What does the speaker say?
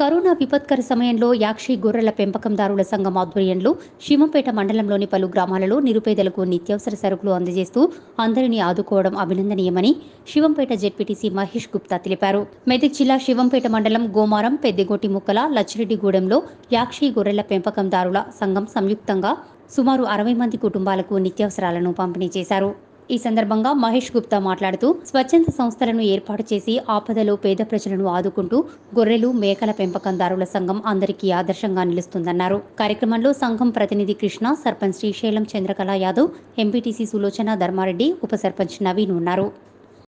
corona విపత్కర సమయంలో యాక్షి గొర్రెల పెంపకందారుల సంఘం ఆధ్వర్యంలో శివంపేట మండలంలోని పలు గ్రామాలలో నిరుపేదలకు నిత్యావసర సరుకులు అందజేస్తూ అందరినీ ఆదుకోవడం అభినందనీయమని శివంపేట జెడ్పీటీసీ మహేష్ గుప్తా తెలిపారు మెదక్ జిల్లా శివంపేట మండలం గోమారం పెద్దగోటి ముక్కల లచ్చిరెడ్డిగూడెంలో యాక్షి గొర్రెల పెంపకందారుల సంఘం సంయుక్తంగా సుమారు అరవై మంది కుటుంబాలకు నిత్యావసరాలను పంపిణీ చేశారు ఈ సందర్భంగా మహేష్ గుప్తా మాట్లాడుతూ స్వచ్ఛంద సంస్థలను ఏర్పాటు చేసి ఆపదలో పేద ప్రజలను ఆదుకుంటూ గొర్రెలు మేకల పెంపకందారుల సంఘం అందరికీ ఆదర్శంగా నిలుస్తుందన్నారు కార్యక్రమంలో సంఘం ప్రతినిధి కృష్ణ సర్పంచ్ శ్రీశైలం చంద్రకళ యాదవ్ ఎంపీటీసీ సులోచన ధర్మారెడ్డి ఉప సర్పంచ్ నవీన్ ఉన్నారు